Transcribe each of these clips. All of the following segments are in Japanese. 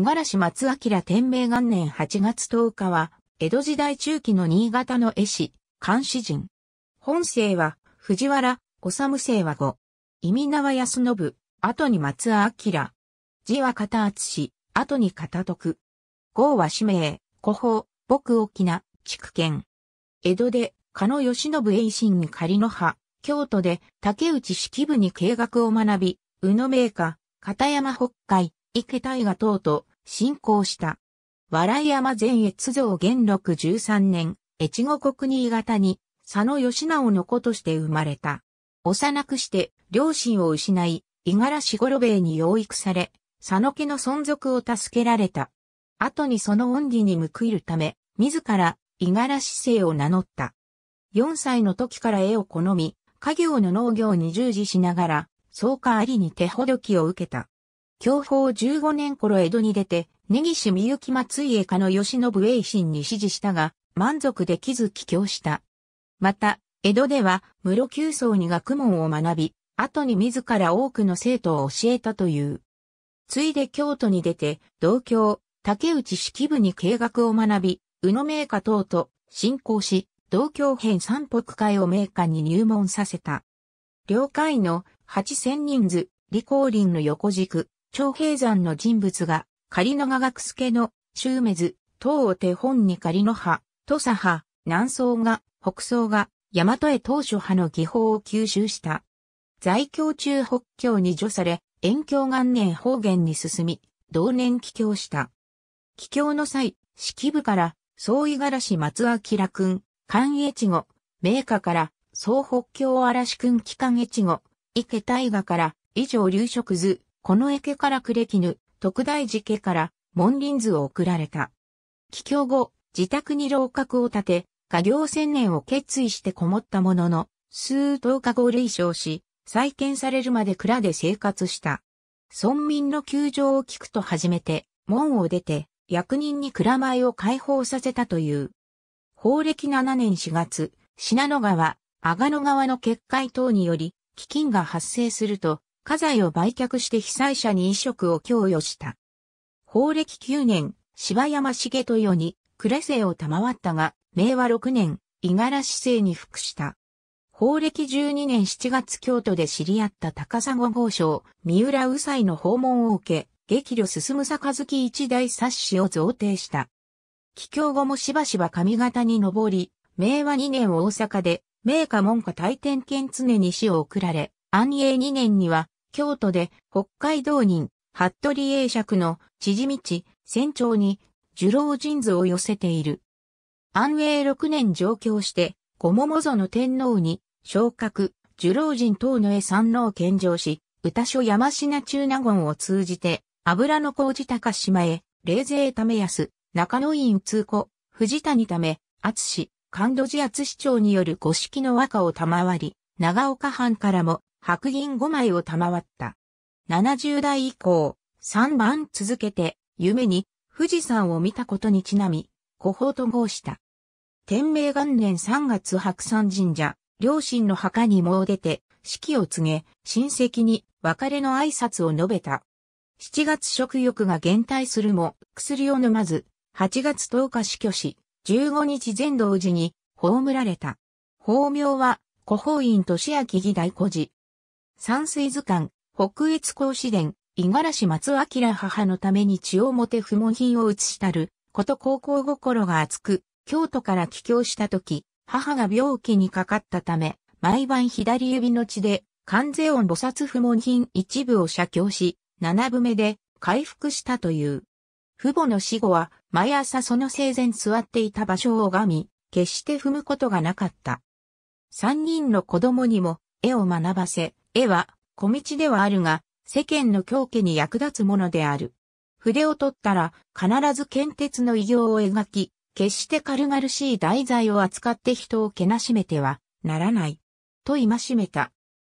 五十嵐松明天明元年8月10日は、江戸時代中期の新潟の絵師、漢詩人。本姓は、藤原、治姓は五。意味名は安信、後に松明。字は片厚し、後に片徳。号は氏名、古法、僕沖縄、築県。江戸で、加野義信栄心に仮の葉、京都で竹内式部に経学を学び、宇野名家、片山北海、池大河等と信仰した。笑山前越像元禄十三年、越後国新潟に佐野義直の子として生まれた。幼くして両親を失い、五十嵐五郎兵衛に養育され、佐野家の存続を助けられた。後にその恩義に報いるため、自ら五十嵐姓を名乗った。四歳の時から絵を好み、家業の農業に従事しながら、草加ありに手ほどきを受けた。享保15年頃江戸に出て、根岸みゆき松井家の吉信栄心に指示したが、満足できず帰郷した。また、江戸では、室九層に学問を学び、後に自ら多くの生徒を教えたという。ついで京都に出て、同郷、竹内式部に経学を学び、宇野名家等と進行し、同郷編三北会を名家に入門させた。両会の八千人図、李光林の横軸、長平山の人物が、仮の画学助の、周明図、唐を手本に仮の派、土佐派、南宋が、北宋が、大和へ当初派の技法を吸収した。在京中北京に除され、遠京元年方言に進み、同年帰京した。帰京の際、式部から、総井原氏松明君、関越後、名家から、総北京嵐君帰還越後、池大河から、以上流食図、この池からクれきぬ、特大寺家から門林図を送られた。帰郷後、自宅に楼閣を建て、家業千年を決意してこもったものの、数十日後霊障し、再建されるまで蔵で生活した。村民の窮状を聞くと始めて、門を出て、役人に蔵前を解放させたという。法暦7年4月、信濃川、阿賀野川の決壊等により、飢饉が発生すると、家財を売却して被災者に移植を供与した。法暦9年、柴山重豊に、れ姓を賜ったが、明和6年、五十嵐政に服した。法暦12年7月京都で知り合った高砂豪商、三浦右斎の訪問を受け、激怒進坂月一大冊子を贈呈した。帰郷後もしばしば上方に上り、明和2年大阪で、名家門下大天兼常に死を送られ、安永2年には京都で北海道人、服部英釈の知事道、船長に、樹老人図を寄せている。安永6年上京して、小桃園天皇に、昇格、樹老人等の絵三郎献上し、歌書山品中納言を通じて、油の工事高島へ、冷た為安、中野院通古、藤谷為、厚氏、神戸寺厚市長による五式の和歌を賜り、長岡藩からも白銀5枚を賜った。70代以降、3番続けて、夢に富士山を見たことにちなみ、古法と号した。天明元年3月白山神社、両親の墓に詣出て、式を告げ、親戚に別れの挨拶を述べた。7月食欲が減退するも、薬を飲まず、8月10日死去し、15日全道寺に葬られた。法名は、古法院俊明義大古事。山水図鑑、北越甲子伝、五十嵐松明母のためにを代表不問品を移したる、こと高校心が熱く、京都から帰郷した時、母が病気にかかったため、毎晩左指の血で、関税音菩薩不問品一部を写経し、七部目で回復したという。父母の死後は、毎朝その生前座っていた場所を拝み、決して踏むことがなかった。三人の子供にも、絵を学ばせ、絵は、小道ではあるが、世間の狂気に役立つものである。筆を取ったら、必ず剣鉄の偉業を描き、決して軽々しい題材を扱って人をけなしめては、ならない。と戒めた。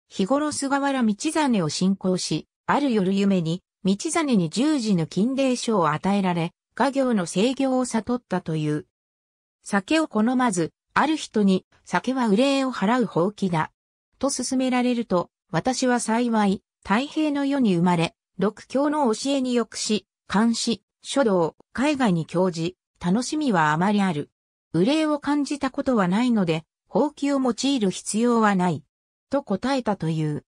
日頃菅原道真を信仰し、ある夜夢に、道真に十字の禁令書を与えられ、家業の制御を悟ったという。酒を好まず、ある人に、酒は憂いを払う放棄だ。と勧められると、私は幸い、太平の世に生まれ、六教の教えに抑し、監視、書道、海外に教示、楽しみはあまりある。憂いを感じたことはないので、放棄を用いる必要はない。と答えたという。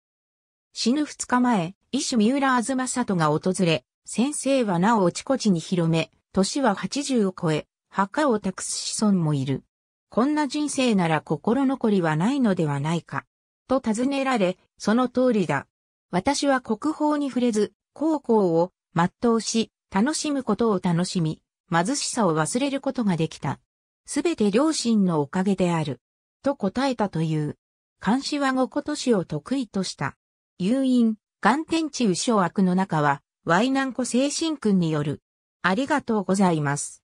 死ぬ二日前、医師三浦あずまさとが訪れ、先生はなおおちこちに広め、年は八十を超え、墓を託す子孫もいる。こんな人生なら心残りはないのではないか。と尋ねられ、その通りだ。私は国宝に触れず、高校を全うし、楽しむことを楽しみ、貧しさを忘れることができた。すべて両親のおかげである。と答えたという。監視は五今年を得意とした。誘引、眼天地右小悪の中は、ワイナンコ精神君による。ありがとうございます。